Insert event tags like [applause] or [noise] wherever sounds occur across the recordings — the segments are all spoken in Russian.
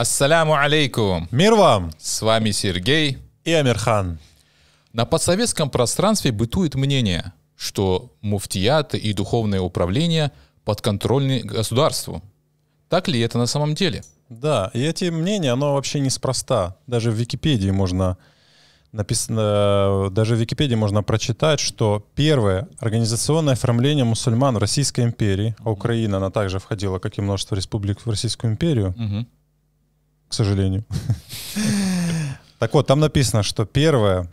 Ассаляму алейкум. Мир вам. С вами Сергей и Амирхан. На постсоветском пространстве бытует мнение, что муфтияты и духовное управление подконтрольны государству. Так ли это на самом деле? Да, и эти мнения, оно вообще неспроста. Даже в Википедии можно написано, э, даже в Википедии можно прочитать, что первое организационное оформление мусульман в Российской империи, а Украина, она также входила, как и множество республик, в Российскую империю, угу к сожалению. Так вот, там написано, что первое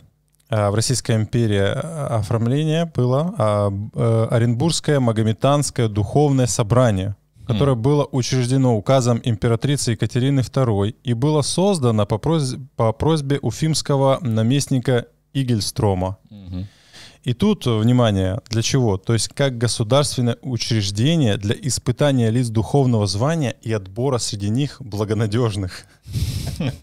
э, в Российской империи э, оформление было а, э, Оренбургское Магометанское духовное собрание, которое было учреждено указом императрицы Екатерины II и было создано по просьбе, по просьбе уфимского наместника Игельстрома. Угу. И тут, э, внимание, для чего? То есть как государственное учреждение для испытания лиц духовного звания и отбора среди них благонадежных. [laughs]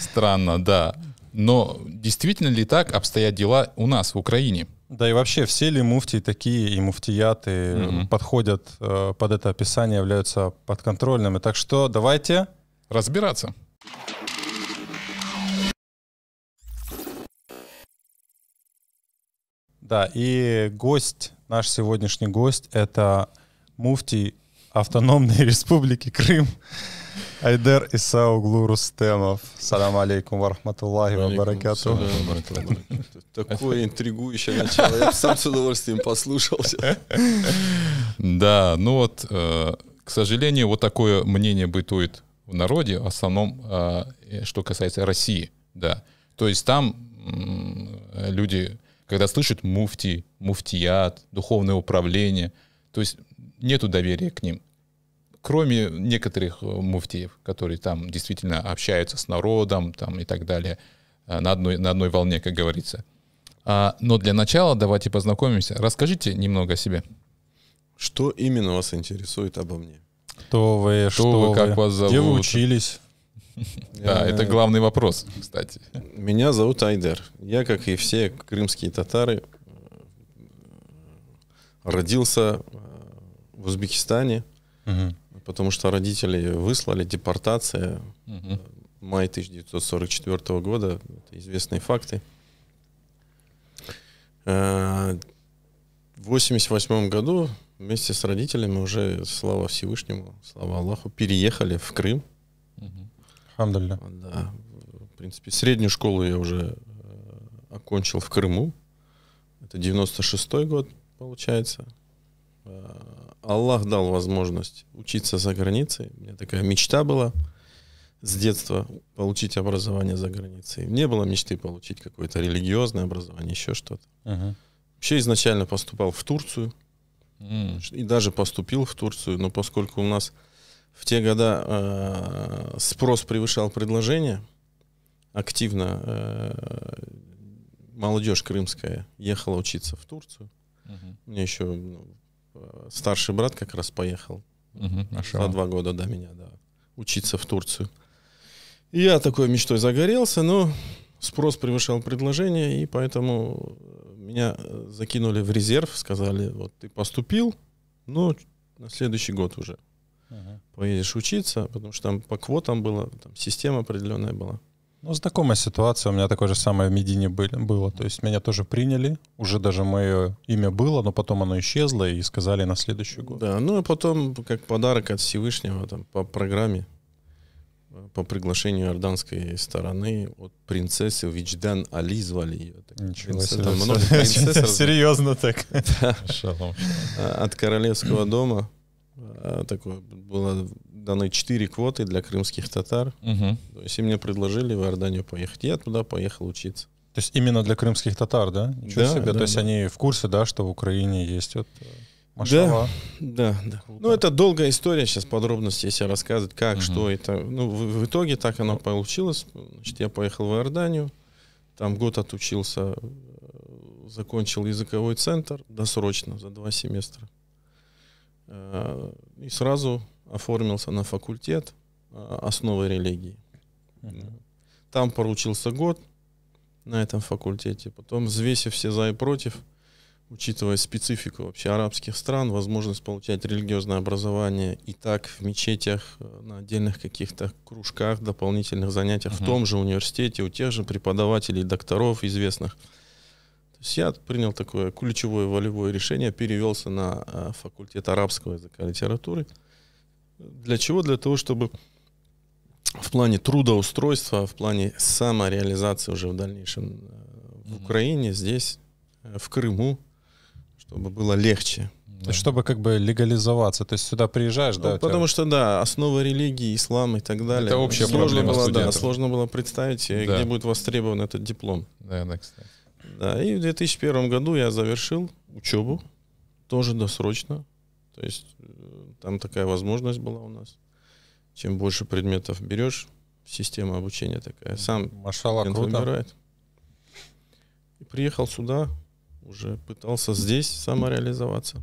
Странно, да. Но действительно ли так обстоят дела у нас в Украине? Да и вообще, все ли муфтии такие и муфтияты mm подходят э, под это описание, являются подконтрольными? Так что давайте разбираться. Да, и гость, наш сегодняшний гость, это муфтий Автономной [laughs] Республики Крым Айдер Исауглу Рустемов. Салам алейкум варахматуллахи вабаракату. Такое интригующее начало. Я сам с удовольствием послушался. [laughs] Да, ну вот, э, к сожалению, вот такое мнение бытует в народе, в основном, э, что касается России, да. То есть там люди когда слышит муфти, муфтият, духовное управление. То есть нету доверия к ним. Кроме некоторых э, муфтиев, которые там действительно общаются с народом там, и так далее, э, на одной, на одной волне, как говорится. А, но для начала давайте познакомимся. Расскажите немного о себе. Что именно вас интересует обо мне? Кто вы, что, что вы, как вы, вас зовут? Где вы учились? [laughs] Да, это э, главный вопрос, кстати. Меня зовут Айдер. Я, как и все крымские татары, э, родился э, в Узбекистане, потому что родители выслали депортация мая 1944 года. Это известные факты. В 1988 году вместе с родителями уже, слава Всевышнему, слава Аллаху, переехали в Крым. Альхамдулилля. Да. В принципе, среднюю школу я уже э, окончил в Крыму. Это 96-й год, получается. Э, Аллах дал возможность учиться за границей. У меня такая мечта была с детства получить образование за границей. Не было мечты получить какое-то религиозное образование, еще что-то. Ага. Вообще изначально поступал в Турцию. Mm. И даже поступил в Турцию, но поскольку у нас в те года э, спрос превышал предложение. Активно э, молодежь крымская ехала учиться в Турцию. Угу. У еще ну, э, старший брат как раз поехал. Угу, за два года до меня, да, учиться в Турцию. И я такой мечтой загорелся, но спрос превышал предложение, и поэтому э, меня э, закинули в резерв, сказали, вот ты поступил, но на следующий год уже. Ага. Поедешь учиться, потому что там по квотам было, там система определенная была. Ну, знакомая ситуация, у меня такое же самое в Медине было. То есть меня тоже приняли, уже даже мое имя было, но потом оно исчезло и сказали на следующий год. Да, ну и потом, как подарок от Всевышнего, там, по программе, э, по приглашению иорданской стороны от принцессы Вичдан Али звали ее. Так, Ничего себе. Там много [laughs] Серьезно так. [laughs] А, от королевского дома а, такое было даны четыре квоты для крымских татар. Угу. То есть и мне предложили в Иорданию поехать. Я туда поехал учиться. То есть именно для крымских татар, да? Ничего да, себе. Да, То есть да. они в курсе, да, что в Украине есть вот э, Машала. Да, да, да. Ну, это долгая история, сейчас подробности, если рассказывать, как, угу. что это. Ну, в, в итоге так оно получилось. Значит, я поехал в Иорданию, там год отучился, э, закончил языковой центр досрочно, за два семестра. Э, и сразу оформился на факультет э, основы религии. Там поручился год на этом факультете. Потом, взвесив все за и против, учитывая специфику вообще арабских стран, возможность получать религиозное образование и так в мечетях, э, на отдельных каких-то кружках, дополнительных занятиях, uh-huh. в том же университете, у тех же преподавателей, докторов известных – то есть я принял такое ключевое волевое решение, перевелся на э, факультет арабского языка и литературы. Для чего? Для того, чтобы в плане трудоустройства, в плане самореализации уже в дальнейшем э, в Украине, здесь, э, в Крыму, чтобы было легче. Да. Чтобы как бы легализоваться, то есть сюда приезжаешь, ну, да? Потому тебя... что да, основа религии, ислам и так далее. Это общая сложно проблема было, студентов. Да, сложно было представить, да. где будет востребован этот диплом. Да, да, кстати. Да, и в 2001 году я завершил учебу, тоже досрочно. То есть э, там такая возможность была у нас. Чем больше предметов берешь, система обучения такая. Сам Машала круто. выбирает. И приехал сюда, уже пытался здесь самореализоваться.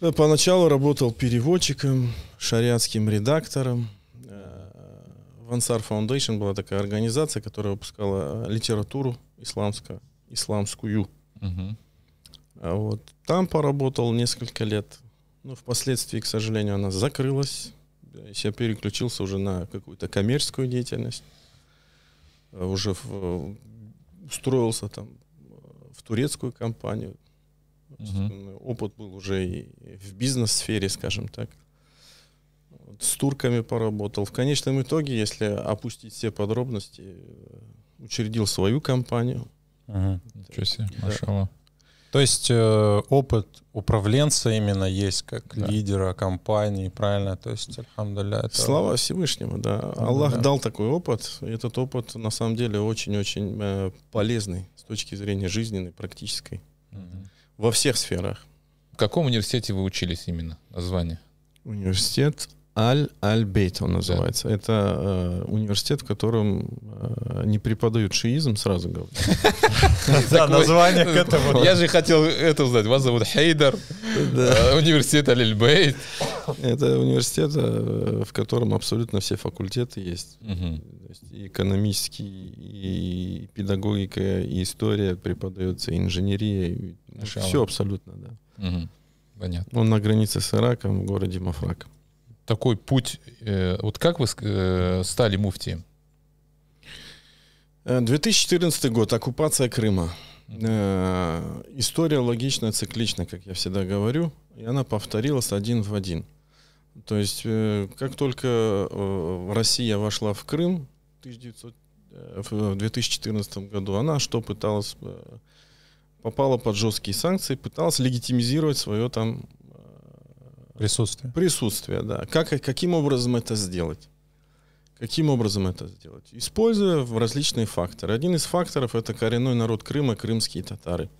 Э, поначалу работал переводчиком, шариатским редактором. Э, Вансар Foundation была такая организация, которая выпускала литературу исламскую, исламскую. Угу. Вот. Там поработал несколько лет. Но впоследствии, к сожалению, она закрылась. Я переключился уже на какую-то коммерческую деятельность. А уже в, устроился там э, в турецкую компанию. Угу. Опыт был уже и в бизнес-сфере, скажем так. С турками поработал. В конечном итоге, если опустить все подробности, э, учредил свою компанию. Ага, ничего себе, да. То есть э, опыт управленца именно есть как да. лидера компании, правильно? То есть, альхамдуля, это... Слава Всевышнему, да. Альхамдуля. Ну Аллах дал такой опыт, и этот опыт на самом деле очень-очень э, полезный с точки зрения жизненной, практической. Угу. Во всех сферах. В каком университете вы учились именно? Название? Университет Аль-Аль-Бейт он называется. Да. Это э, университет, в котором э, не преподают шиизм, сразу говорю. [laughs] Да, [laughs] название к [laughs] этому. Я же хотел это узнать. Вас зовут Хейдер, э, университет Аль-Аль-Бейт. Это университет, э, в котором абсолютно все факультеты есть. И экономический, и педагогика, и история преподается, и инженерия. Все абсолютно, да. Понятно. Он на границе с Ираком в городе Мафрак такой путь, э, вот как вы э, стали муфтием? 2014 э, год, оккупация Крыма. История логичная, циклична, как я всегда говорю, и она повторилась один в один. То есть, как только Россия вошла в Крым в 2014 году, она что пыталась попала под жесткие санкции, пыталась легитимизировать свое там Присутствие. Присутствие, да. Как, каким образом это сделать? Каким образом это сделать? Используя различные факторы. Один из факторов — это коренной народ Крыма, крымские татары.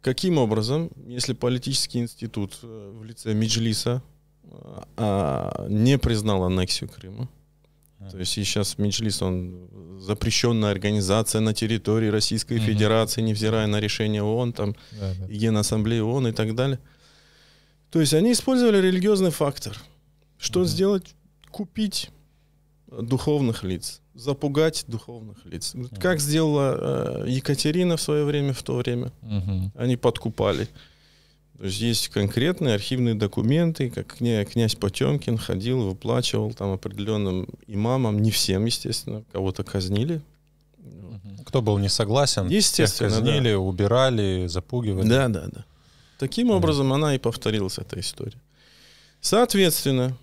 Каким образом, если политический институт э, в лице Меджлиса э, а, не признал аннексию Крыма, то есть сейчас Меджлис, он запрещенная организация на территории Российской угу. Федерации, невзирая на решение ООН, там, да, да. Генассамблеи ООН и так далее — то есть они использовали религиозный фактор. Что mm-hmm. сделать? Купить э, духовных лиц, запугать духовных лиц. Mm-hmm. Как сделала э, Екатерина в свое время, в то время. Mm-hmm. Они подкупали. То есть есть конкретные архивные документы, как князь Потемкин ходил, выплачивал там определенным имамам, не всем, естественно, кого-то казнили. Кто был не согласен, естественно, казнили, да. убирали, запугивали. Да, да, да. Таким образом, она и повторилась, эта история. Соответственно,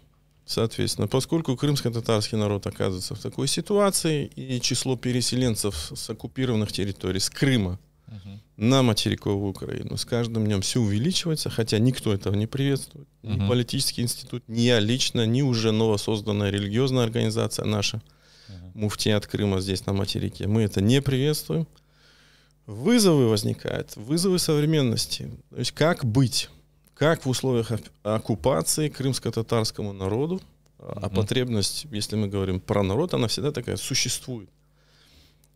соответственно, поскольку крымско-татарский народ оказывается в такой ситуации, и число переселенцев с оккупированных территорий, с Крыма, угу. на материковую Украину с каждым днем все увеличивается, хотя никто этого не приветствует. Угу. Ни политический институт, ни я лично, ни уже новосозданная религиозная организация наша, угу. от Крыма здесь на материке. Мы это не приветствуем. Вызовы возникают, вызовы современности. То есть как быть? Как в условиях оккупации крымско-татарскому народу, mm а, а потребность, если мы говорим про народ, она всегда такая существует.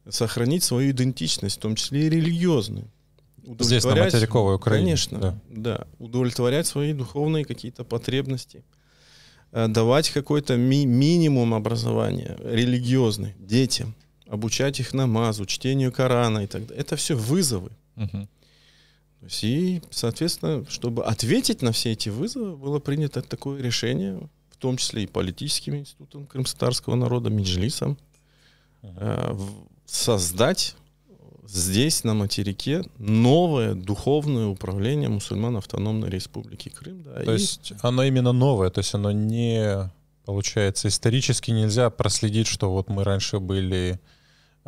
Сохранить свою идентичность, в том числе и религиозную. Здесь, на материковой Украине. Конечно, да. да. Удовлетворять свои духовные какие-то потребности э, давать какой-то ми минимум образования религиозный детям обучать их намазу, чтению Корана и так далее. Это все вызовы. Угу. И, соответственно, чтобы ответить на все эти вызовы, было принято такое решение, в том числе и политическим институтом крымстарского народа, Меджлисом, угу. создать здесь, на материке, новое духовное управление мусульман Автономной Республики Крым. Да, то и... есть оно именно новое, то есть оно не, получается, исторически нельзя проследить, что вот мы раньше были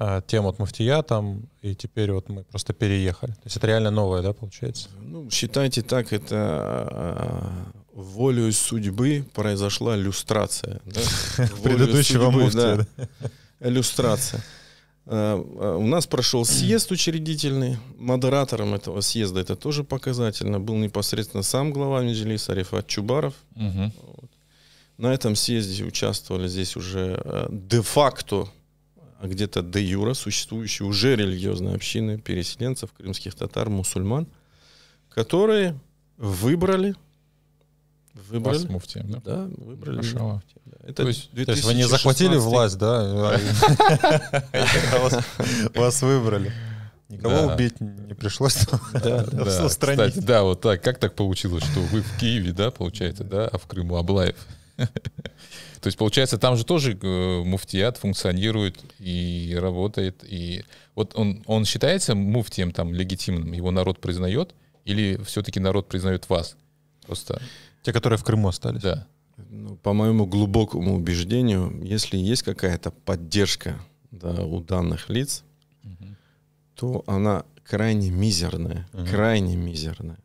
Э, тем от Муфтия там, и теперь вот мы просто переехали. То есть это реально новое, да, получается? Ну, считайте так, это э, волею судьбы произошла люстрация. Да? [laughs] Предыдущего судьбы, Да. Люстрация. Э, у нас прошел съезд учредительный. Модератором этого съезда, это тоже показательно, был непосредственно сам глава Меджилиса Арифат Чубаров. На этом съезде участвовали здесь уже де-факто а где-то до юра существующие уже религиозные общины переселенцев, крымских татар, мусульман, которые выбрали Выбрали. Вас муфтием, да? Да, выбрали. Машала. Да. Это то, есть, 2016... то есть вы не захватили власть, да? [laughs] Вас выбрали. Никого убить не пришлось устранить. [laughs] Да, вот так. Как так получилось, что вы в Киеве, да, получается, да, а в Крыму Аблаев? То есть, получается, там же тоже э, муфтият функционирует и работает. И вот он, он считается муфтием там легитимным, его народ признает, или все-таки народ признает вас? Просто... Те, которые в Крыму остались. Да. Ну, по моему глубокому убеждению, если есть какая-то поддержка да, у данных лиц, угу. то она крайне мизерная, угу. крайне мизерная.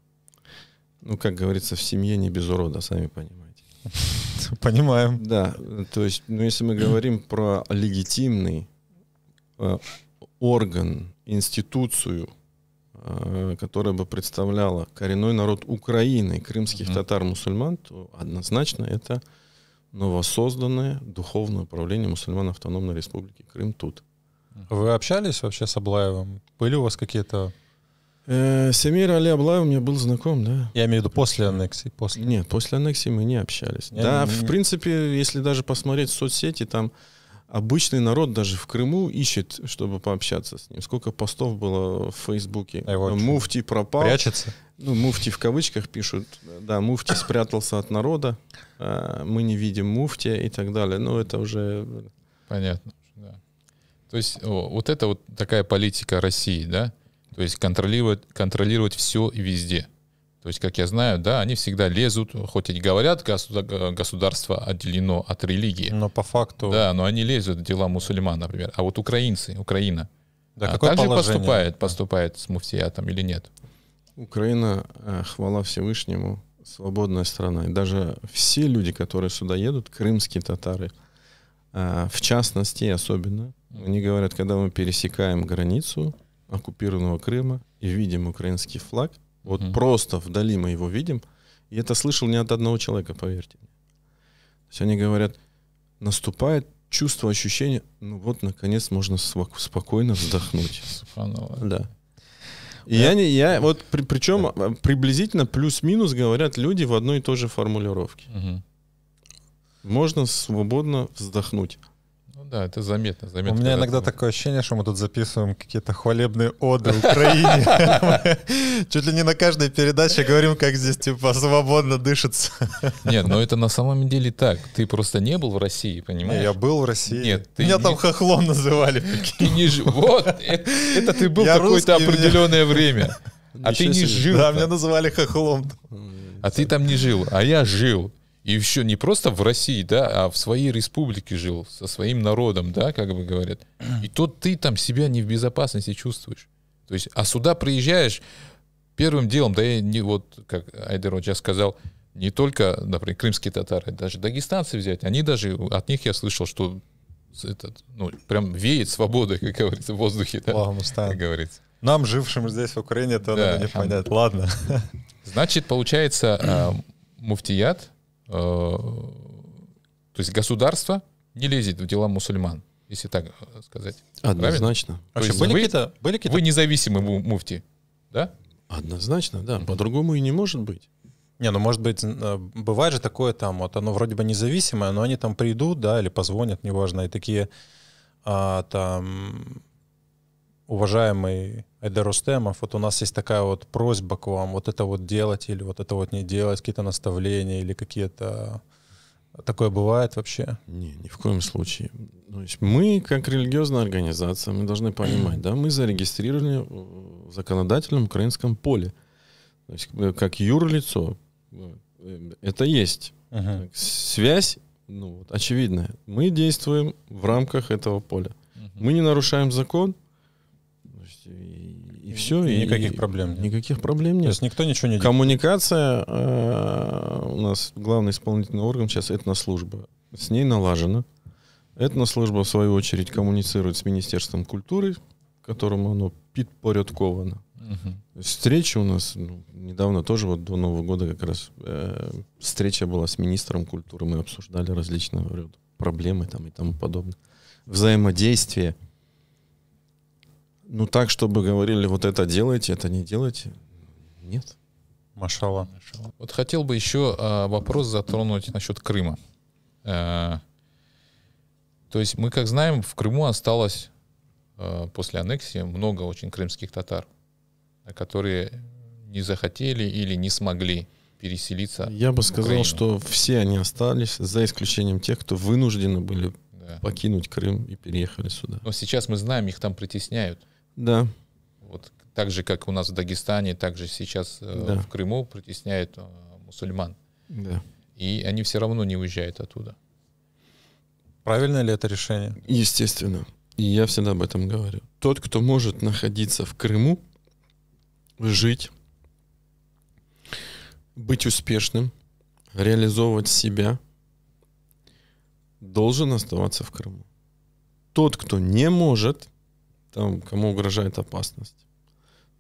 Ну, как говорится, в семье не без урода, сами понимаете. [laughs] Понимаем. Да, то есть, ну, если мы говорим про легитимный э, орган, институцию, э, которая бы представляла коренной народ Украины, крымских mm-hmm. татар-мусульман, то однозначно это новосозданное Духовное управление мусульман Автономной Республики Крым тут. Вы общались вообще с Аблаевым? Были у вас какие-то Э, Семир Али Аблаев мне был знаком, да. Я имею в виду после аннексии. После. Нет, после аннексии мы не общались. Я да, не... в принципе, если даже посмотреть в соцсети, там обычный народ даже в Крыму ищет, чтобы пообщаться с ним. Сколько постов было в Фейсбуке. Муфти пропал. Прячется. Ну, муфти в кавычках пишут. Да, муфти спрятался от народа. Э, мы не видим муфти и так далее. Но ну, это уже... Понятно, да. То есть о, вот это вот такая политика России, да? То есть контролировать, контролировать все и везде. То есть, как я знаю, да, они всегда лезут, хоть и говорят, государство отделено от религии. Но по факту... Да, но они лезут в дела мусульман, например. А вот украинцы, Украина, да, а также поступает, поступает с муфтиятом или нет? Украина, э, хвала Всевышнему, свободная страна. И даже все люди, которые сюда едут, крымские татары, э, в частности особенно, они говорят, когда мы пересекаем границу, оккупированного Крыма и видим украинский флаг, вот угу. просто вдали мы его видим, и это слышал не от одного человека, поверьте мне. То есть они говорят, наступает чувство, ощущение, ну вот, наконец, можно спокойно вздохнуть. [laughs] Да. И я, не, я вот при, причем да. А, приблизительно плюс-минус говорят люди в одной и той же формулировке. Угу. Можно свободно вздохнуть. Ну да, это заметно, заметно. У меня иногда это... такое ощущение, что мы тут записываем какие-то хвалебные оды Украине. Чуть ли не на каждой передаче говорим, как здесь типа свободно дышится. Нет, но это на самом деле так. Ты просто не был в России, понимаешь? Я был в России. Нет, Меня там хохлом называли. Ты не Вот, э, это ты был какое-то определенное время. А ты не жил. Да, меня называли хохлом. А ты там не жил, а я жил. И еще не просто в России, да, а в своей республике жил, со своим народом, да, как бы говорят. [clears throat] И тут ты там себя не в безопасности чувствуешь. То есть, а сюда приезжаешь, первым делом, да и не вот, как Айдер вот сказал, не только, например, крымские татары, даже дагестанцы взять, они даже, от них я слышал, что этот, ну, прям веет свобода, [laughs] как говорится, в воздухе, да, Ла, как говорится. Нам, жившим здесь в Украине, это да. надо не понять. Ладно. Значит, получается, а, муфтият Э, то есть государство не лезет в дела мусульман, если так э, сказать. Однозначно. То есть были вы, какие-то, были какие-то... вы независимый муфти, да? Однозначно, да. По-другому и не может быть. Не, ну может быть, э, бывает же такое там, вот оно вроде бы независимое, но они там придут, да, или позвонят, неважно, и такие а, там уважаемый Эдер Рустемов, вот у нас есть такая вот просьба к вам, вот это вот делать или вот это вот не делать, какие-то наставления или какие-то... А, такое бывает вообще? Не, ни в коем случае. То есть мы, как религиозная организация, мы должны понимать, да, мы зарегистрированы в законодательном украинском поле. То есть э, как юрлицо. Э, это есть. Uh-huh. Связь, ну, очевидная. Мы действуем в рамках этого поля. Uh-huh. Мы не нарушаем закон, и, и все. И, и никаких и, проблем. Нет. Никаких проблем нет. То есть никто ничего не делает. Коммуникация э, у нас главный исполнительный орган сейчас Это на служба. С ней налажено. налажена. служба в свою очередь, коммуницирует с Министерством культуры, которому оно подпорядковано. Угу. Встреча у нас ну, недавно тоже, вот до Нового года как раз э, встреча была с министром культуры, мы обсуждали различные проблемы там и тому подобное. Взаимодействие ну так, чтобы говорили, вот это делайте, это не делайте. Нет. Машала. Вот хотел бы еще э, вопрос затронуть насчет Крыма. Э, то есть мы, как знаем, в Крыму осталось э, после аннексии много очень крымских татар, э, которые не захотели или не смогли переселиться. Я бы сказал, Украину. что все они остались, за исключением тех, кто вынуждены были да. покинуть Крым и переехали сюда. Но сейчас мы знаем, их там притесняют. Да. Вот так же, как у нас в Дагестане, так же сейчас э, да. в Крыму притесняют э, мусульман. Да. И они все равно не уезжают оттуда. Правильно ли это решение? Естественно. И я всегда об этом говорю. Тот, кто может находиться в Крыму, жить, быть успешным, реализовывать себя, должен оставаться в Крыму. Тот, кто не может, там, кому угрожает опасность.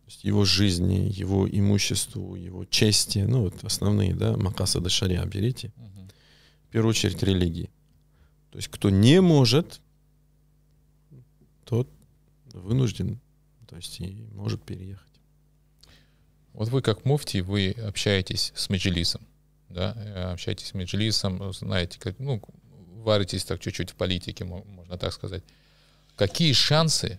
То есть его жизни, его имуществу, его чести, ну вот основные, да, макаса до шаря берите. В первую очередь религии. То есть кто не может, тот вынужден, то есть и может переехать. Вот вы как муфти, вы общаетесь с меджилисом, да, э, общаетесь с меджилисом, знаете, как, ну, варитесь так чуть-чуть в политике, можно так сказать. Какие шансы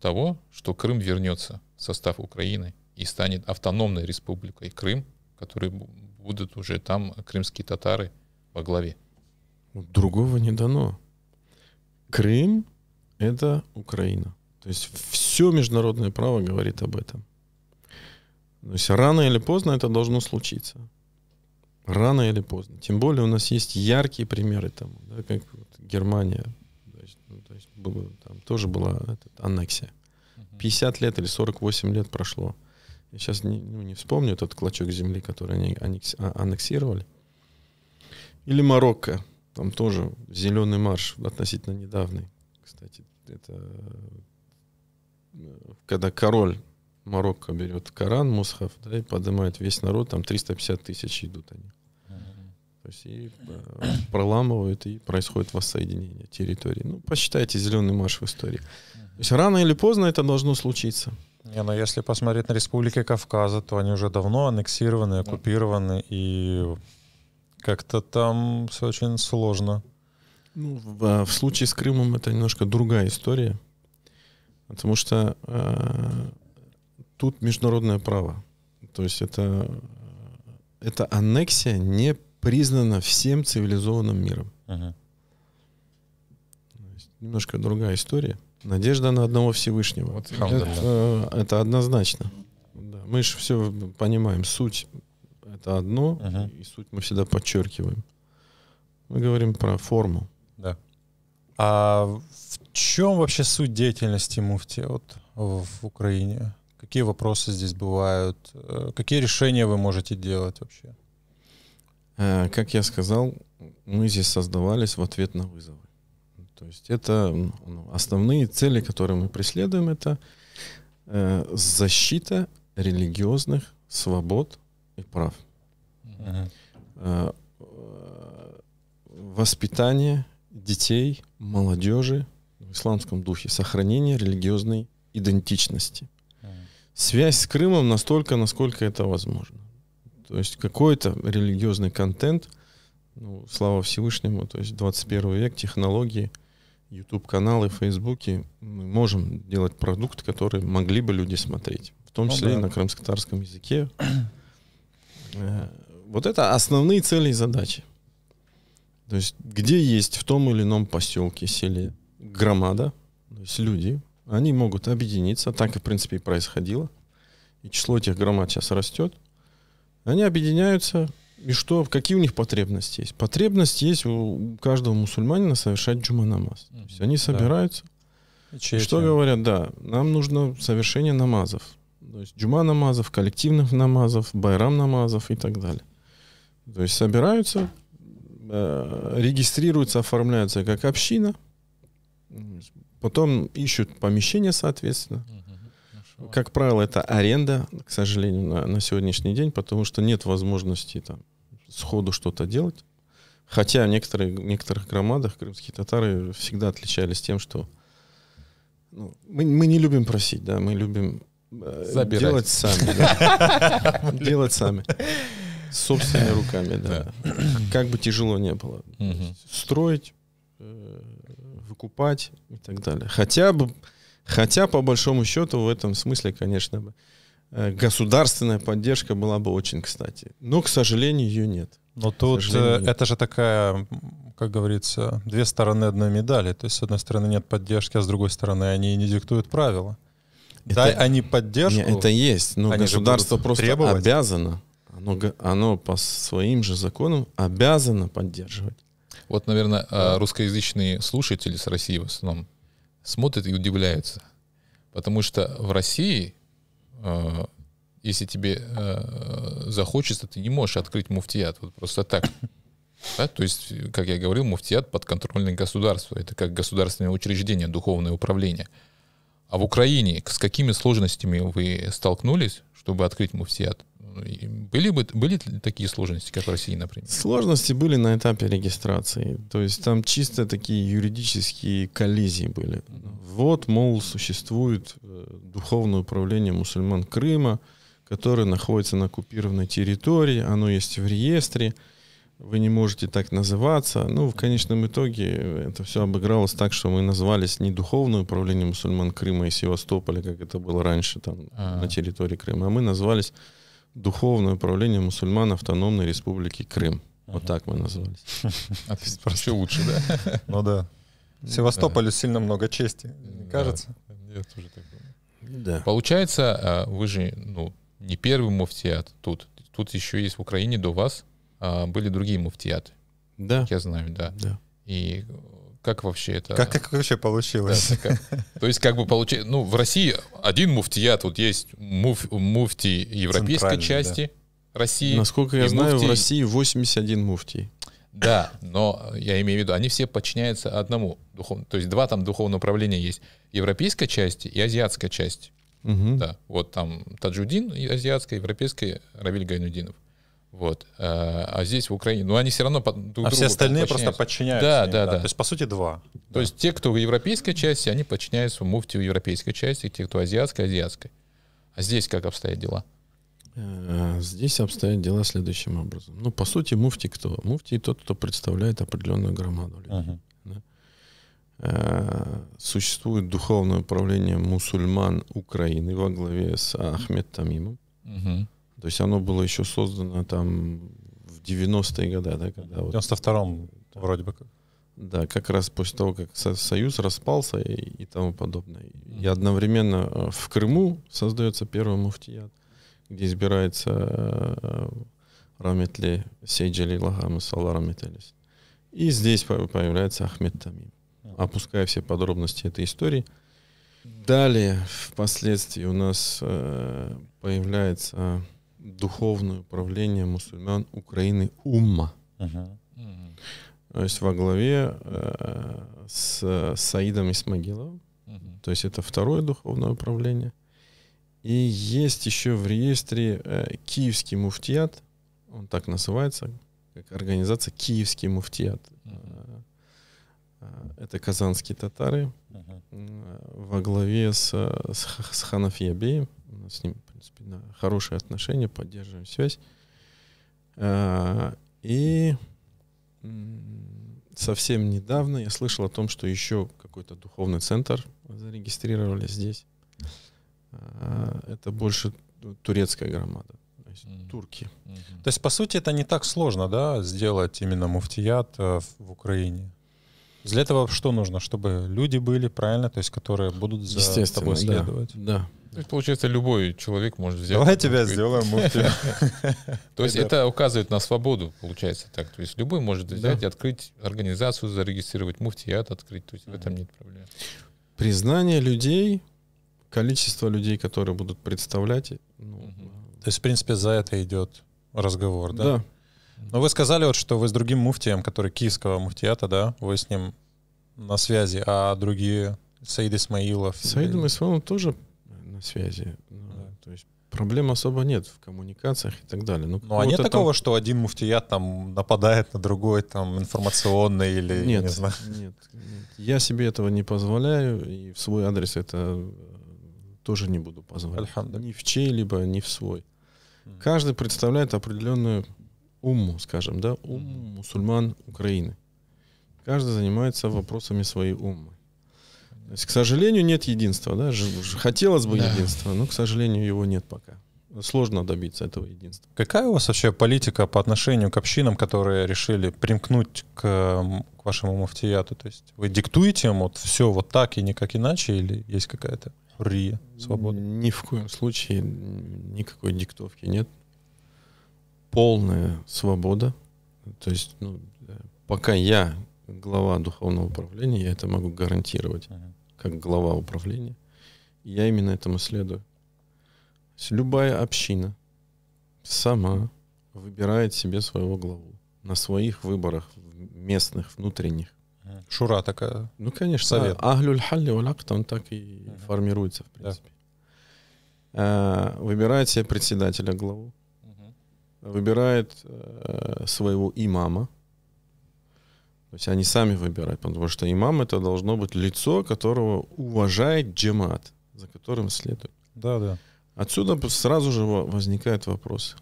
того, что Крым вернется в состав Украины и станет автономной республикой Крым, которые будут уже там крымские татары во главе. Другого не дано. Крым — это Украина. То есть все международное право говорит об этом. То есть рано или поздно это должно случиться. Рано или поздно. Тем более у нас есть яркие примеры тому, да, как вот Германия там тоже была этот, аннексия. 50 лет или 48 лет прошло. Я сейчас не, ну, не вспомню этот клочок земли, который они аннекс, а, аннексировали. Или Марокко. Там тоже зеленый марш относительно недавний. Кстати, это э, когда король Марокко берет Коран, мусхов да, и поднимает весь народ, там 350 тысяч идут они. То есть и проламывают, и происходит воссоединение территории. Ну, посчитайте зеленый марш в истории. То есть рано или поздно это должно случиться. Не, но ну, если посмотреть на республики Кавказа, то они уже давно аннексированы, оккупированы, и как-то там все очень сложно. Ну, в, а, в случае с Крымом это немножко другая история, потому что э, тут международное право. То есть это, а, это аннексия не признано всем цивилизованным миром. Ага. Немножко другая история. Надежда на одного Всевышнего. Вот, это, э, это однозначно. Да. Мы же все понимаем. Суть это одно, ага. и суть мы всегда подчеркиваем. Мы говорим про форму. Да. А в чем вообще суть деятельности муфти вот, в Украине? Какие вопросы здесь бывают? Э, какие решения вы можете делать вообще? Э, как я сказал, мы здесь создавались в ответ на вызовы. То есть это ну, основные цели, которые мы преследуем, это э, защита религиозных свобод и прав. Ага. Э, воспитание детей, молодежи в исламском духе, сохранение религиозной идентичности. Ага. Связь с Крымом настолько, насколько это возможно. То есть какой-то религиозный контент, ну, слава Всевышнему, то есть 21 век, технологии, YouTube-каналы, Фейсбуки, мы можем делать продукт, который могли бы люди смотреть, в том ну числе и на крымско-татарском языке. Э, вот это основные цели и задачи. То есть где есть в том или ином поселке, селе громада, то есть люди, они могут объединиться, так и в принципе и происходило. И число этих громад сейчас растет. Они объединяются, и что, какие у них потребности есть? Потребность есть у каждого мусульманина совершать джума-намаз. Mm-hmm. То есть они собираются. Да. И что говорят? Да, нам нужно совершение намазов. То есть джума-намазов, коллективных намазов, байрам-намазов и так далее. То есть собираются, э, регистрируются, оформляются как община, потом ищут помещение, соответственно. Mm-hmm как правило, это аренда, к сожалению, на, на сегодняшний день, потому что нет возможности там сходу что-то делать. Хотя в некоторых, некоторых громадах крымские татары всегда отличались тем, что ну, мы, мы не любим просить, да, мы любим э, Забирать. делать сами. [laughs] Делать сами. Собственными руками, да. Как бы тяжело не было. Строить, э, выкупать и так далее. Хотя бы Хотя, по большому счету, в этом смысле, конечно, э, государственная поддержка была бы очень кстати. Но, к сожалению, ее нет. Но тут э, нет. это же такая, как говорится, две стороны одной медали. То есть, с одной стороны, нет поддержки, а с другой стороны, они не диктуют правила. Это, Дай они поддержку. Нет, это есть, но государство просто требовать. обязано. Оно, оно по своим же законам обязано поддерживать. Вот, наверное, э, русскоязычные слушатели с России в основном смотрят и удивляются. Потому что в России, э, если тебе э, захочется, ты не можешь открыть муфтият вот просто так. Да? То есть, как я говорил, муфтият подконтрольное государство. Это как государственное учреждение, духовное управление. А в Украине с какими сложностями вы столкнулись, чтобы открыть муфтият? Были бы были такие сложности, как в России, например? Сложности были на этапе регистрации. То есть там чисто такие юридические коллизии были. Вот, мол, существует э, духовное управление мусульман Крыма, которое находится на оккупированной территории, оно есть в реестре, вы не можете так называться. Ну, в конечном итоге э, это все обыгралось так, что мы назвались не духовное управление мусульман Крыма и Севастополя, как это было раньше там А-а-а. на территории Крыма, а мы назвались Духовное управление мусульман Автономной Республики Крым. Вот так мы назывались. [laughs] Отлично. Еще лучше, да? Ну да. Ну, Севастополю сильно много чести, кажется? Я тоже так думаю. Да. Получается, а, вы же ну, не первый муфтиат тут. Тут еще есть в Украине до вас а, были другие муфтиаты. Да. Я знаю, да. да. И как вообще это? Как, как вообще получилось? Да, как, то есть как бы получилось... Ну, в России один муфтият, а вот есть муф, муфти европейской части да. России. Насколько я знаю, муфтий... в России 81 муфтий. Да, но я имею в виду, они все подчиняются одному духовному. То есть два там духовного направления есть. Европейская часть и азиатская часть. Угу. Да, вот там Таджудин азиатская, европейская Равиль Гайнудинов. Вот. Э, а здесь в Украине. ну, они все равно друг а другу все остальные просто подчиняются. Да, им, да, да, да. То есть, по сути, два. То да. есть те, кто в европейской части, они подчиняются муфти в европейской части, те, кто азиатской, азиатской. А здесь как обстоят дела? Э, здесь обстоят дела следующим образом. Ну, по сути, муфти кто? Муфти тот, кто представляет определенную громаду людей. Uh-huh. Да? Э, существует духовное управление мусульман Украины во главе с Ахмед Тамимом. Uh-huh то есть оно было еще создано там в 90-е годы, да, когда... В 92-м вот, вроде бы Да, как раз после того, как Союз распался и, и тому подобное. И одновременно э, в Крыму создается первый муфтият, где избирается э, Раметли Сейджали Лагамы Салараметелис. И здесь появляется Ахмед Тамим. Опуская все подробности этой истории. Далее, впоследствии у нас э, появляется духовное управление мусульман Украины Умма. То есть во главе э, с Саидом Исмагиловым, uh-huh. то есть это второе духовное управление. И есть еще в реестре э, Киевский муфтият, он так называется, как организация Киевский муфтият. Uh-huh. Это казанские татары uh-huh. во главе с, с, с Ханафиябеем с ним, в принципе, на хорошие отношения, поддерживаем связь. А, и совсем недавно я слышал о том, что еще какой-то духовный центр зарегистрировали здесь. А, это больше турецкая громада, то есть mm-hmm. турки. Mm-hmm. То есть, по сути, это не так сложно, да, сделать именно муфтият э, в Украине? Для этого что нужно? Чтобы люди были, правильно, то есть которые будут за тобой следовать? Да, да. То ну, есть, получается, любой человек может взять... Давай тебя сделаем муфти. [laughs] То есть это указывает на свободу, получается так. То есть любой может взять, и открыть организацию, зарегистрировать муфтият, открыть. То есть в этом нет проблем. Признание людей, количество людей, которые будут представлять. Ну, то есть, в принципе, за это идет разговор, да? Да. Но вы сказали, вот, что вы с другим муфтием, который киевского муфтията, да, вы с ним на связи, а другие Саид Исмаилов. Саид Исмаилов тоже связи. Ну, да. То есть проблем особо нет в коммуникациях и так далее. Ну, ну а нет там... такого, что один муфтият там нападает на другой, там, информационный или нет, не знаю? Нет, нет, я себе этого не позволяю, и в свой адрес это э, тоже не буду позволять. Ни в чей-либо, ни в свой. Каждый представляет определенную умму, скажем, да, умму мусульман Украины. Каждый занимается вопросами своей уммы. То есть, к сожалению, нет единства. Да? Хотелось бы да. единства, но, к сожалению, его нет пока. Сложно добиться этого единства. Какая у вас вообще политика по отношению к общинам, которые решили примкнуть к, к вашему муфтияту? То есть вы диктуете им вот все вот так и никак иначе, или есть какая-то хуррия, свобода? Ни в коем случае никакой диктовки нет. Полная свобода. То есть, ну, пока я глава духовного управления, я это могу гарантировать как глава управления. я именно этому следую. Любая община сама выбирает себе своего главу на своих выборах местных, внутренних. Шура такая. Ну, конечно. Совет. А, Аглюль халли валакт, он так и ага. формируется, в принципе. Да. Выбирает себе председателя главу. Ага. Выбирает э, своего имама. То есть они сами выбирают, потому что имам это должно быть лицо, которого уважает джемат, за которым следует. Да, да. Отсюда сразу же возникает вопрос.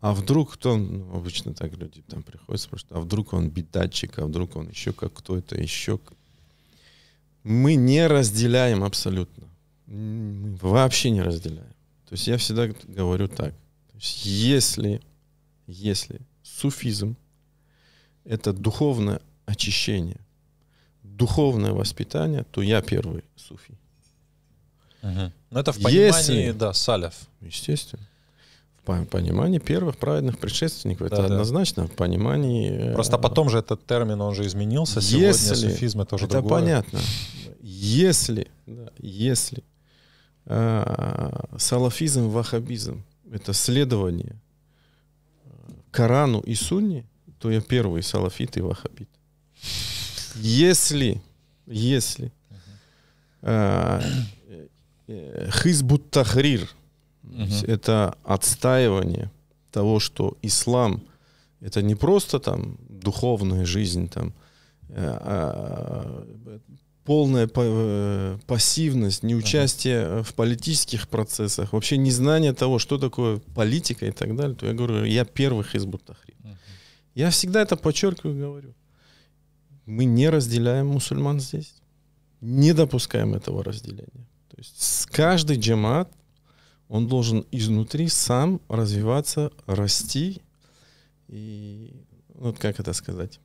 А вдруг кто ну, обычно так люди там приходят, спрашивают, а вдруг он бедатчик, а вдруг он еще как кто-то, еще Мы не разделяем абсолютно. Мы вообще не разделяем. То есть я всегда говорю так. То есть если, если суфизм — это духовное очищение, духовное воспитание, то я первый суфий. Угу. Ну, Но это в понимании, Если, да, салев. Естественно. В понимании первых праведных предшественников. Да, это да. однозначно в понимании... Э, Просто потом же этот термин, он же изменился. Сегодня если, суфизм это уже это другое. понятно. Если, да, если а, салафизм, вахабизм — это следование э, Корану и Сунне, то я первый салафит и вахабит. Если, если э, э, Хизбут Тахрир — это отстаивание того, что ислам — это не просто там духовная жизнь, там, э, а, полная пассивность, неучастие ага. в политических процессах, вообще незнание того, что такое политика и так далее, то я говорю, я первый Хизбут Тахрир. Ага. Я всегда это подчеркиваю и говорю мы не разделяем мусульман здесь, не допускаем этого разделения. То есть каждый джамат, он должен изнутри сам развиваться, расти, и вот как это сказать?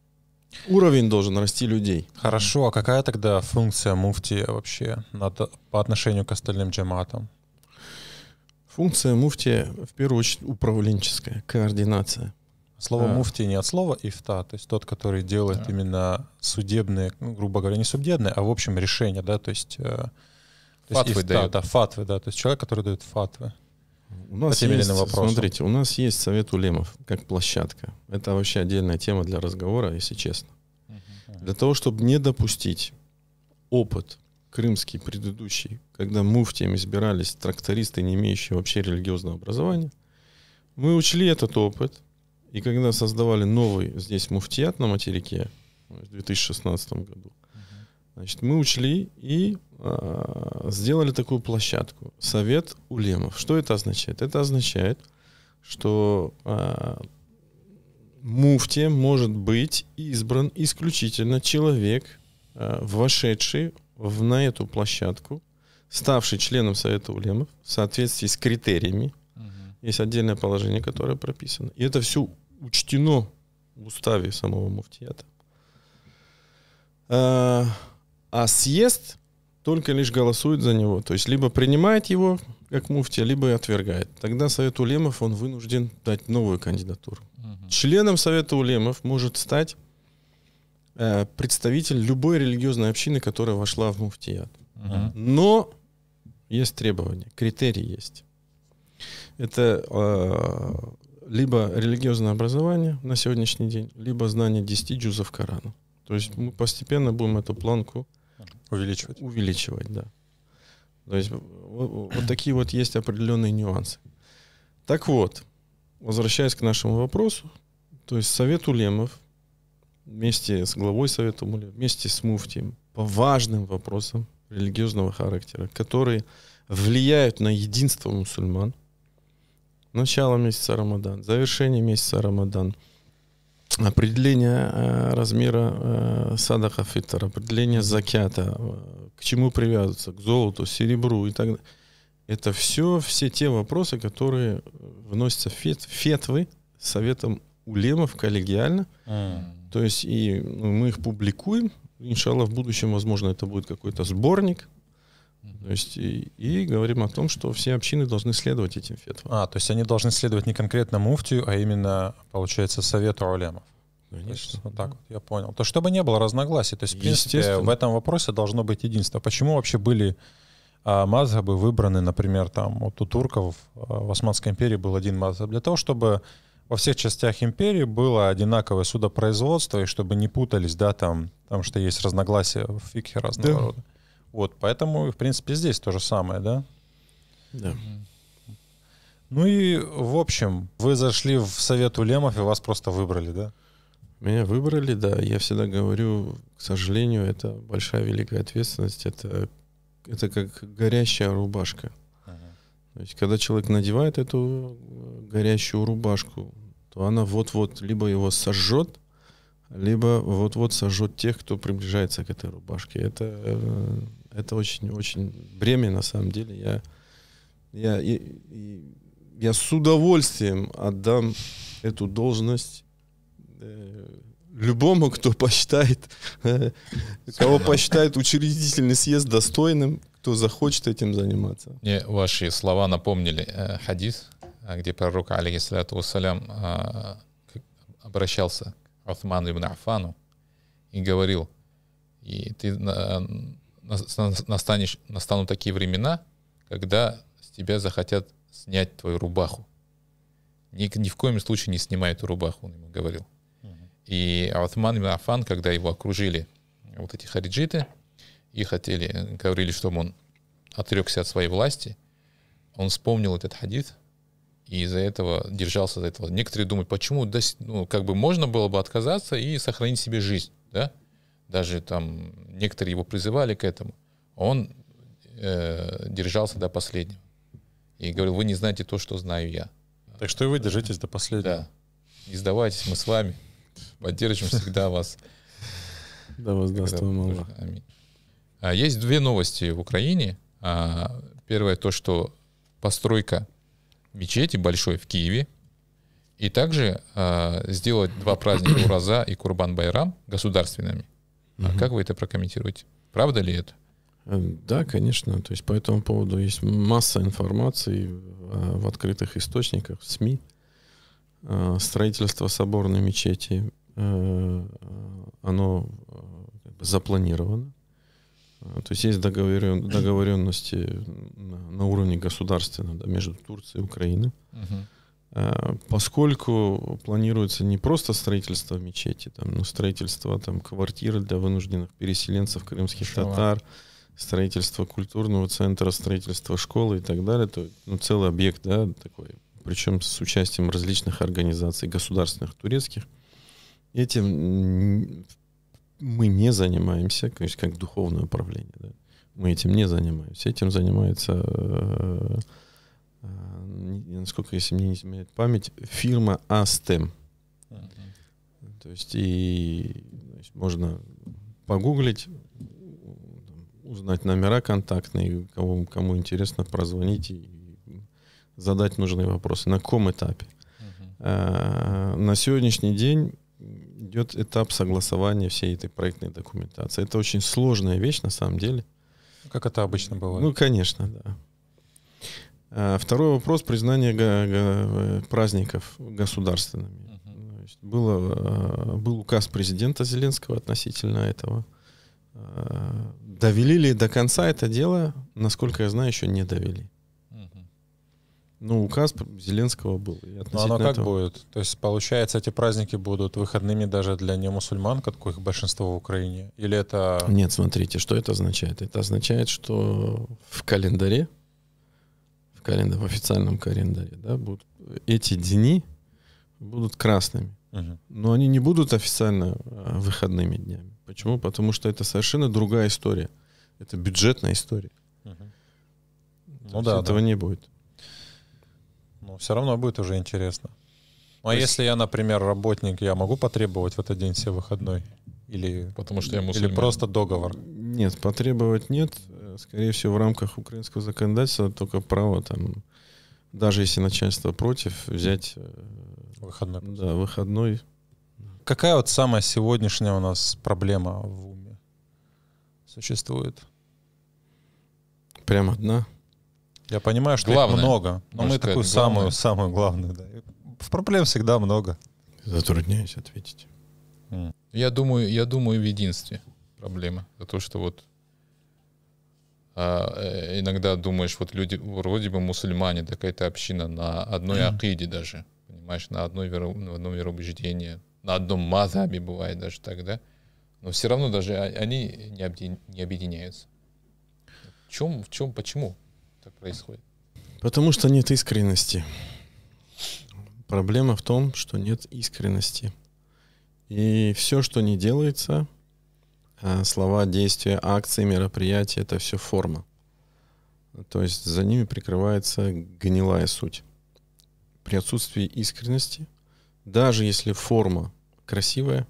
Уровень должен расти людей. Хорошо, а какая тогда функция муфтия вообще над, по отношению к остальным джаматам? Функция муфтия в первую очередь управленческая, координация. Слово а. муфти не от слова ифта, то есть тот, который делает а. именно судебные, ну, грубо говоря, не судебные, а в общем решение, да, то есть... Э, то фатвы есть ифта, дает. Да, фатвы, да, то есть человек, который дает фатвы. У нас есть, смотрите, у нас есть совет улемов как площадка. Это вообще отдельная тема для разговора, если честно. Для того, чтобы не допустить опыт крымский предыдущий, когда муфтием избирались трактористы, не имеющие вообще религиозного образования, мы учли этот опыт, и когда создавали новый здесь муфтият на материке ну, в 2016 году, значит, мы учли и а, сделали такую площадку. Совет улемов. Что это означает? Это означает, что а, муфте может быть избран исключительно человек, а, вошедший в, на эту площадку, ставший членом Совета улемов в соответствии с критериями. Есть отдельное положение, которое прописано. И это все учтено в уставе самого муфтията. А, а, съезд только лишь голосует за него. То есть либо принимает его как муфтия, либо и отвергает. Тогда Совет Улемов, он вынужден дать новую кандидатуру. Угу. Членом Совета Улемов может стать э, представитель любой религиозной общины, которая вошла в муфтият. Угу. Но есть требования, критерии есть. Это а, либо религиозное образование на сегодняшний день, либо знание 10 джузов Корана. То есть мы постепенно будем эту планку увеличивать. Увеличивать, да. То есть вот, вот такие вот есть определенные нюансы. Так вот, возвращаясь к нашему вопросу, то есть Совет Улемов вместе с главой Совета Улемов, вместе с Муфтием по важным вопросам религиозного характера, которые влияют на единство мусульман – начало месяца Рамадан, завершение месяца Рамадан, определение э, размера э, садаха фитр, определение закята, э, к чему привязываться, к золоту, серебру и так далее. Это все, все те вопросы, которые вносятся в фет, фетвы советом улемов коллегиально. Mm. То есть и ну, мы их публикуем. Иншалла, в будущем, возможно, это будет какой-то сборник то есть и, и говорим о том, что все общины должны следовать этим фетвам. А, то есть они должны следовать не конкретно муфтию, а именно, получается, совету улемов. Конечно. Вот так вот, я понял. То чтобы не было разногласий, то есть, в принципе, в этом вопросе должно быть единство. Почему вообще были а, мазхабы выбраны, например, там, вот у турков а, в Османской империи был один мазхаб, для того, чтобы во всех частях империи было одинаковое судопроизводство, и чтобы не путались, да, там, потому что есть разногласия в фикхе разного да. рода. Вот, поэтому, в принципе, здесь то же самое, да? Да. Ну и, в общем, вы зашли в совет улемов, и вас просто выбрали, да? Меня выбрали, да. Я всегда говорю, к сожалению, это большая великая ответственность. Это, это как горящая рубашка. То есть, когда человек надевает эту э, горящую рубашку, то она вот-вот либо его сожжет, либо вот-вот сожжет тех, кто приближается к этой рубашке. Это э, это очень-очень бремя, на самом деле. Я, я, и, и, я с удовольствием отдам эту должность э, любому, кто посчитает, э, кого посчитает учредительный съезд достойным, кто захочет этим заниматься. Мне ваши слова напомнили э, хадис, э, где пророк, алейхиссалату вассалям, э, обращался к Уthmaну ибн Афану и говорил, и ты э, настанешь, настанут такие времена, когда с тебя захотят снять твою рубаху. Ни, ни в коем случае не снимай эту рубаху, он ему говорил. И Атман и Афан, когда его окружили вот эти хариджиты, и хотели, говорили, чтобы он отрекся от своей власти, он вспомнил этот хадис и из-за этого держался за этого. Некоторые думают, почему, да, ну, как бы можно было бы отказаться и сохранить себе жизнь, да? даже там некоторые его призывали к этому, он э, держался до последнего. И говорил, вы не знаете то, что знаю я. Так что и вы держитесь до последнего. Да. Не сдавайтесь, мы с вами. Поддержим всегда вас. Да воздаствуем Аллах. Аминь. А, есть две новости в Украине. А, первое то, что постройка мечети большой в Киеве. И также а, сделать два праздника [coughs] Ураза и Курбан-Байрам государственными. Угу. как вы это прокомментируете? Правда ли это? Эм, да, конечно. То есть по этому поводу есть масса информации э, в открытых источниках, в СМИ. Э, строительство соборной мечети, э, оно запланировано. То есть есть договорен, договоренности на, на уровне государственного да, между Турцией и Украиной. uh Э, поскольку планируется не просто строительство мечети, там, но строительство там, квартир для вынужденных переселенцев крымских Шула. татар, строительство культурного центра, строительство школы и так далее. То, ну, целый объект да, такой, причем с участием различных организаций, государственных, турецких. Этим мы не занимаемся, конечно, как духовное управление. Да? Мы этим не занимаемся. Этим занимается э, Э, насколько, если мне не изменяет память, фирма Astem. То есть и значит, можно погуглить, узнать номера контактные, кому, кому интересно, прозвонить и задать нужные вопросы. На каком этапе? Uh-huh. А, на сегодняшний день идет этап согласования всей этой проектной документации. Это очень сложная вещь на самом деле. Как это обычно бывает? Ну, конечно, да. А, второй вопрос признание праздников государственными. было, а, был указ президента Зеленского относительно этого. А, довели ли до конца это дело, насколько я знаю, еще не довели. Ну, указ Зеленского был. Ну, оно как этого... будет? То есть, получается, эти праздники будут выходными даже для немусульман, как их большинство в Украине? Или это... Нет, смотрите, что это означает? Это означает, что в календаре календаре, в официальном календаре, да, будут, эти дни будут красными. Но они не будут официально а, выходными днями. Почему? Потому что это совершенно другая история. Это бюджетная история. Ну, да, этого не будет. Но все равно будет уже интересно. Ну, а если я, например, работник, я могу потребовать в этот день все выходной? Или, Потому что я мусульман. Или просто договор? Нет, потребовать нет скорее всего, в рамках украинского законодательства только право там, даже если начальство против, взять э, выходной. Да, выходной. Какая вот самая сегодняшняя у нас проблема в уме существует? Прям одна. Я понимаю, что Главное, их много, но мы такую самую, самую главную. Да. В проблем всегда много. Затрудняюсь ответить. Я думаю, я думаю в единстве проблема. За то, что вот а, э, иногда думаешь, вот люди вроде бы мусульмане, такая-то община на одной mm. акиде даже, понимаешь, на, одной веро, на ну, одном вероубеждении, на одном мазабе бывает даже так, да? Но все равно даже они не, объединя, не объединяются. В чем, в чем, почему так происходит? Потому что нет искренности. Проблема в том, что нет искренности. И все, что не делается, Э, слова, действия, акции, мероприятия — это все форма. То есть за ними прикрывается гнилая суть. При отсутствии искренности, даже если форма красивая,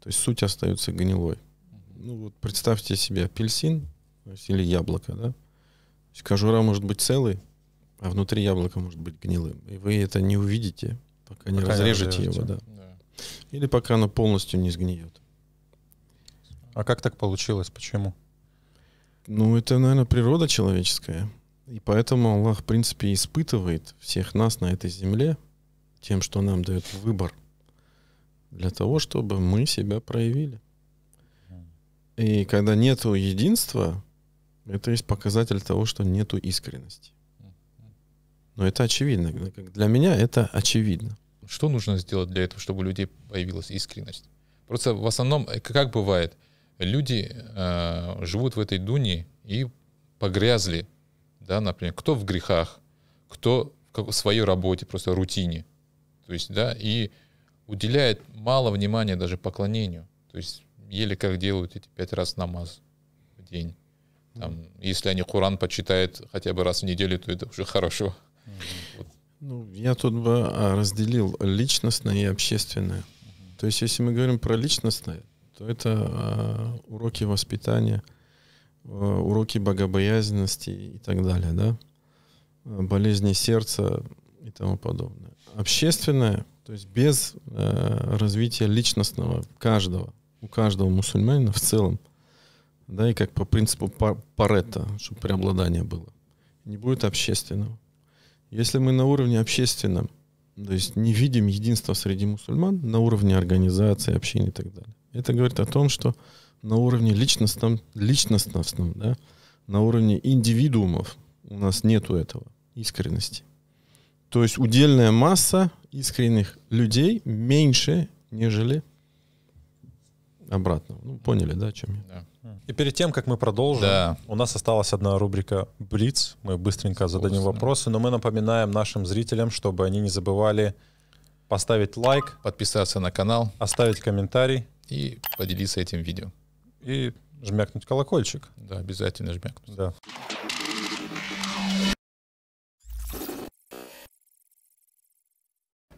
то есть суть остается гнилой. Ну вот представьте себе апельсин или яблоко, да? Кожура может быть целой, а внутри яблоко может быть гнилым. И вы это не увидите, пока, пока не разрежете его, да. да. Или пока оно полностью не сгниет. А как так получилось? Почему? Ну, это, наверное, природа человеческая. И поэтому Аллах, в принципе, испытывает всех нас на этой земле тем, что нам дает выбор для того, чтобы мы себя проявили. И когда нету единства, это есть показатель того, что нету искренности. Но это очевидно. Для меня это очевидно. Что нужно сделать для этого, чтобы у людей появилась искренность? Просто в основном, э, как бывает – люди э, живут в этой дуне и погрязли, да, например, кто в грехах, кто в своей работе, просто рутине. То есть, да, и уделяет мало внимания даже поклонению. То есть еле как делают эти пять раз намаз в день. Там, если они Куран почитают хотя бы раз в неделю, то это уже хорошо. Ну, я тут бы а, разделил личностное и общественное. То есть, если мы говорим про личностное, то это э, уроки воспитания, э, уроки богобоязненности и так далее, да, э, болезни сердца и тому подобное. Общественное, то есть без э, развития личностного каждого, у каждого мусульманина в целом, да, и как по принципу Паретта, чтобы преобладание было, не будет общественного. Если мы на уровне общественном, то есть не видим единства среди мусульман на уровне организации, общения и так далее, это говорит о том, что на уровне личностном, личностном да, на уровне индивидуумов у нас нету этого искренности. То есть удельная масса искренних людей меньше, нежели обратно. Ну, поняли, да, о чем я? Да. И перед тем, как мы продолжим, да. у нас осталась одна рубрика «Блиц». Мы быстренько Собственно. зададим вопросы, но мы напоминаем нашим зрителям, чтобы они не забывали поставить лайк, подписаться на канал, оставить комментарий, и поделиться этим видео. И жмякнуть колокольчик. Да, обязательно жмякнуть. Да.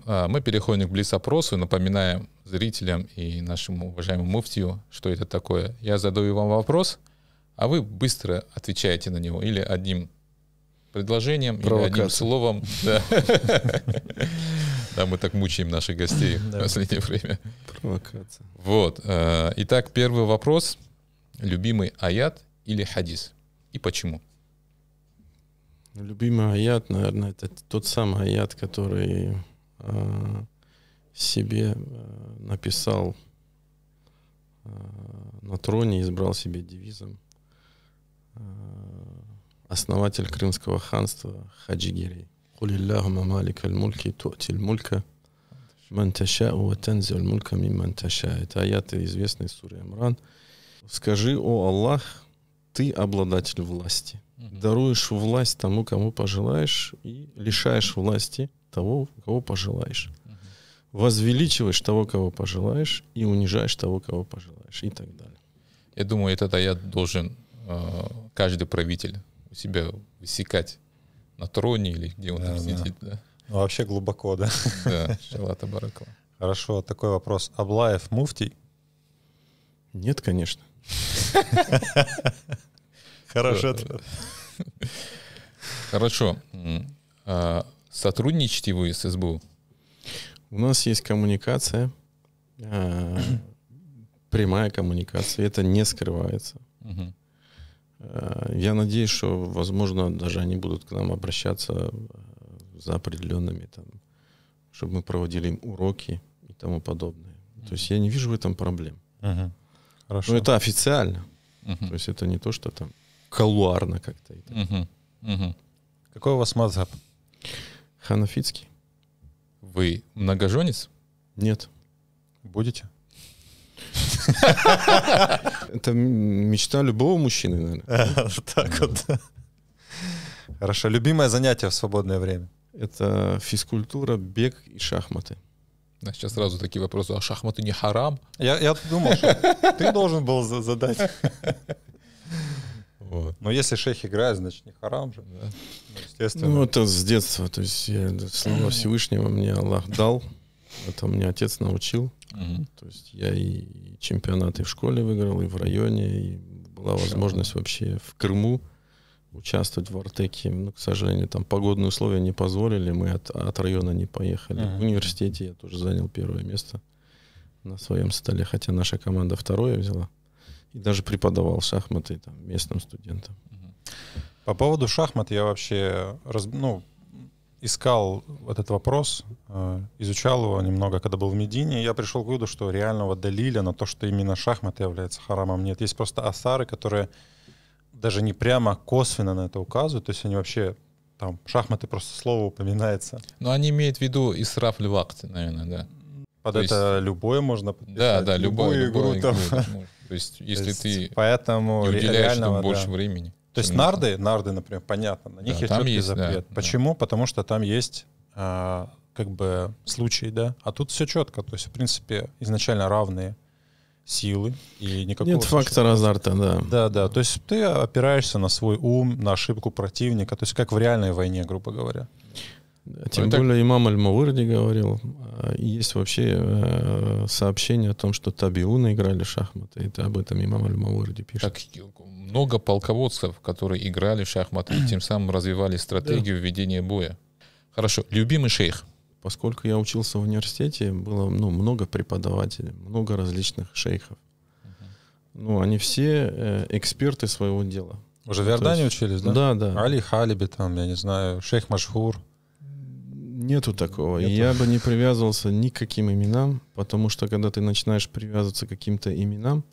А, мы переходим к близ-опросу. Напоминаем зрителям и нашему уважаемому муфтию, что это такое. Я задаю вам вопрос, а вы быстро отвечаете на него или одним предложением, или одним словом. [laughs] Да, мы так мучаем наших гостей в последнее время. Провокация. Вот. Э, итак, первый вопрос. Любимый аят или хадис? И почему? Любимый аят, наверное, это тот самый аят, который э, себе э, написал на троне, избрал себе девизом основатель Крымского ханства Хаджигирей. قل اللهم مالك الملك تؤتي الملك من تشاء وتنزع الملك ممن تشاء. Это аят известный из Суры Амран. Скажи, о Аллах, ты обладатель власти. Даруешь власть тому, кому пожелаешь, и лишаешь власти того, кого пожелаешь. Возвеличиваешь того, кого пожелаешь, и унижаешь того, кого пожелаешь, и так далее. Я думаю, этот аят должен э, каждый правитель у себя высекать на троне или где он да, там да. сидит. Да. Ну, вообще глубоко, да? Да, [laughs] Шалата Баракла. Хорошо, такой вопрос. Аблаев муфтий? Нет, конечно. [laughs] Э, Хорошо. Хорошо. А Сотрудничаете вы с СБУ? У нас есть коммуникация, а, прямая коммуникация, это не скрывается. Угу. Э, я надеюсь, что, возможно, даже они будут к нам обращаться э, за определенными, там, чтобы мы проводили им уроки и тому подобное. То есть я не вижу в этом проблем. Ага. Хорошо. Но ну, это официально. Ага. То есть это не то, что там колуарно как-то. Ага. Ага. Какой у вас мазхаб? Ханафитский. Вы многоженец? Нет. Будете? [laughs] Это мечта любого мужчины, наверное. [laughs] Так вот. Хорошо. Любимое занятие в свободное время? Это физкультура, бег и шахматы. сейчас сразу такие вопросы. А шахматы не харам? Я, я думал, что ты должен был задать. [laughs] Вот. Но если шейх играет, значит не харам же. Да? Ну, естественно. Ну, это с детства. То есть я, слово Всевышнего мне Аллах дал. Это мне отец научил. Угу. То есть я и чемпионаты в школе выиграл, и в районе, и была возможность вообще в Крыму участвовать в Артеке. Но, ну, к сожалению, там погодные условия не позволили, мы от, от района не поехали. Ага. В университете я тоже занял первое место на своем столе, хотя наша команда второе взяла. И даже преподавал шахматы там, местным студентам. По поводу шахмат я вообще раз, ну, искал этот вопрос, э, изучал его немного, когда был в Медине, я пришел к выводу, что реального далиля на то, что именно шахматы являются харамом, нет. Есть просто асары, которые даже не прямо а косвенно на это указывают, то есть они вообще там шахматы просто слово упоминается. Но они имеют в виду Исраф Левакт, наверное, да. Под то это есть... любое можно подписать. Да, да, любую, любую игру. там. Игру, то есть, [laughs] если то есть, ты поэтому не уделяешь реального, больше да. времени. То есть нарды, нарды, например, понятно, на них да, есть четкий есть, запрет. Да, Почему? Да. Потому что там есть а, как бы случай, да. А тут все четко. То есть, в принципе, изначально равные силы и никакого... Нет случая. фактора азарта, да. Да, да. То есть ты опираешься на свой ум, на ошибку противника. То есть как в реальной войне, грубо говоря. Тем Это... более имам Аль-Мавырди говорил, а, есть вообще э, сообщение о том, что табиуны играли в шахматы. Это об этом имам Аль-Мавырди пишет. Так много полководцев, которые играли в шахматы и тем самым развивали стратегию да. ведения боя. Хорошо. Любимый шейх? Поскольку я учился в университете, было ну, много преподавателей, много различных шейхов. Ну, они все э, эксперты своего дела. Уже в Иордании есть... учились, да? Да, да. Али Халиби там, я не знаю, шейх Машхур. Нету такого. Нету. Я бы не привязывался ни к каким именам, потому что когда ты начинаешь привязываться к каким-то именам,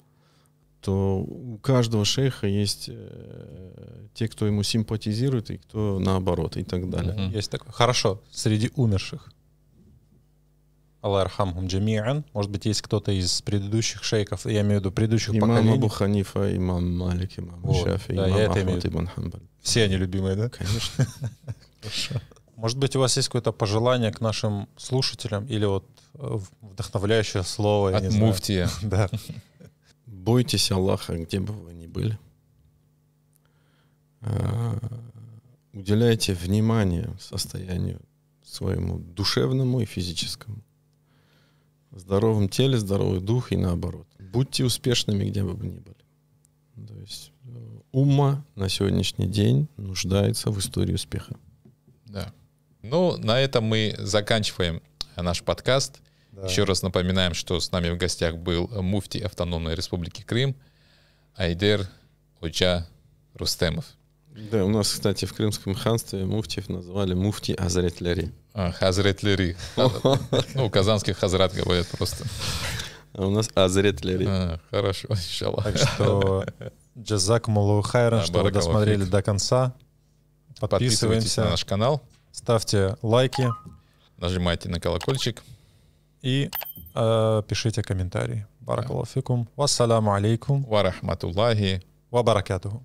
то у каждого шейха есть э, те, кто ему симпатизирует, и кто наоборот, и так далее. Угу. Есть такое. Хорошо. Среди умерших. Аллахамхум джамиан. Может быть, есть кто-то из предыдущих шейков, я имею в виду предыдущих имам поколений. Имам Абу Ханифа, имам Малик, имам вот, Шафи, да, имам Ахмад, имам Хамбаль. Все они любимые, да? Конечно. [laughs] Хорошо. Может быть, у вас есть какое-то пожелание к нашим слушателям или вот э, вдохновляющее слово? От муфтия. [laughs] Да. Бойтесь Аллаха, где бы вы ни были. А, уделяйте внимание состоянию своему душевному и физическому. В здоровом теле, здоровый дух и наоборот. Будьте успешными, где бы вы ни были. То есть э, ума на сегодняшний день нуждается в истории успеха. Да. Ну, на этом мы заканчиваем э, наш подкаст. Да. Еще раз напоминаем, что с нами в гостях был э, муфти Автономной Республики Крым Айдер Уча Рустемов. Да, у нас, кстати, в Крымском ханстве муфтиев называли муфти Азретлери. А, Хазретлери. [laughs] Ну, казанских хазрат говорят просто. А у нас Азретлери. А, хорошо, иншалла. Так что Джазак Малу Хайран, что вы досмотрели до конца. Подписываемся на наш канал ставьте лайки. Нажимайте на колокольчик. И э, пишите комментарии. Баракаллаху фикум. Вассаламу алейкум. Варахматуллахи рахматуллахи. Ва баракатуху.